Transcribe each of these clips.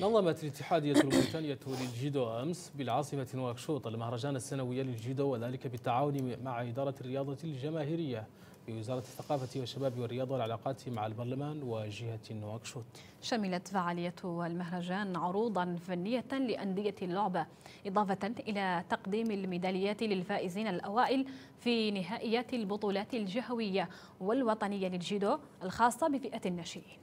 نظمت الاتحادية الموريتانية للجيدو أمس بالعاصمة نواكشوط المهرجان السنوي للجيدو وذلك بالتعاون مع إدارة الرياضة الجماهيرية بوزارة الثقافة والشباب والرياضة والعلاقات مع البرلمان وجهة نواكشوط شملت فعالية المهرجان عروضا فنية لأندية اللعبة إضافة إلى تقديم الميداليات للفائزين الأوائل في نهائيات البطولات الجهوية والوطنية للجيدو الخاصة بفئة الناشئين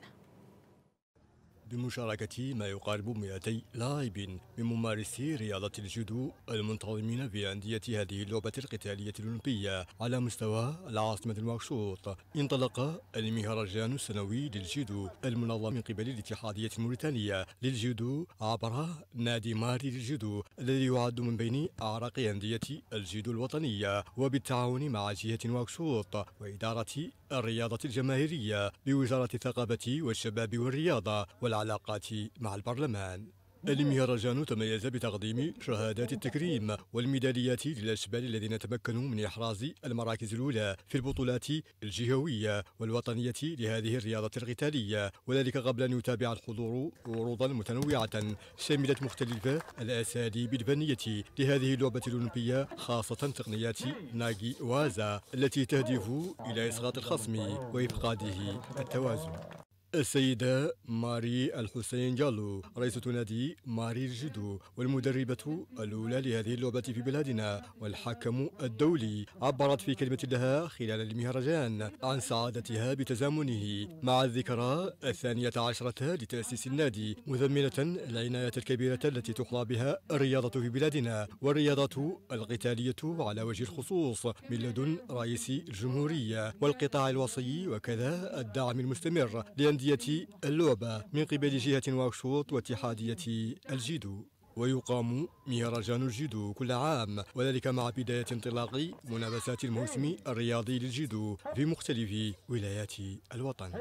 بمشاركة ما يقارب 200 لاعب من ممارسي رياضة الجودو المنتظمين في أندية هذه اللعبة القتالية الأولمبية على مستوى العاصمة المرشوط انطلق المهرجان السنوي للجودو المنظم من قبل الاتحادية الموريتانية للجودو عبر نادي ماري للجودو الذي يعد من بين أعراق أندية الجودو الوطنية وبالتعاون مع جهة واكشوط وإدارة الرياضة الجماهيرية بوزارة الثقافة والشباب والرياضة والعالم العلاقات مع البرلمان المهرجان تميز بتقديم شهادات التكريم والميداليات للأشبال الذين تمكنوا من إحراز المراكز الأولى في البطولات الجهوية والوطنية لهذه الرياضة القتالية وذلك قبل أن يتابع الحضور عروضا متنوعة شملت مختلف الأساليب الفنية لهذه اللعبة الأولمبية خاصة تقنيات ناجي وازا التي تهدف إلى إسقاط الخصم وإفقاده التوازن السيدة ماري الحسين جالو رئيسة نادي ماري الجدو والمدربة الأولى لهذه اللعبة في بلادنا والحكم الدولي عبرت في كلمة لها خلال المهرجان عن سعادتها بتزامنه مع الذكرى الثانية عشرة لتأسيس النادي مذمنة العناية الكبيرة التي تحظى بها الرياضة في بلادنا والرياضة القتالية على وجه الخصوص من لدن رئيس الجمهورية والقطاع الوصي وكذا الدعم المستمر لأندية اتحادية اللعبة من قبل جهة واكشوط واتحادية الجيدو ويقام مهرجان الجيدو كل عام وذلك مع بداية انطلاق منافسات الموسم الرياضي للجيدو في مختلف ولايات الوطن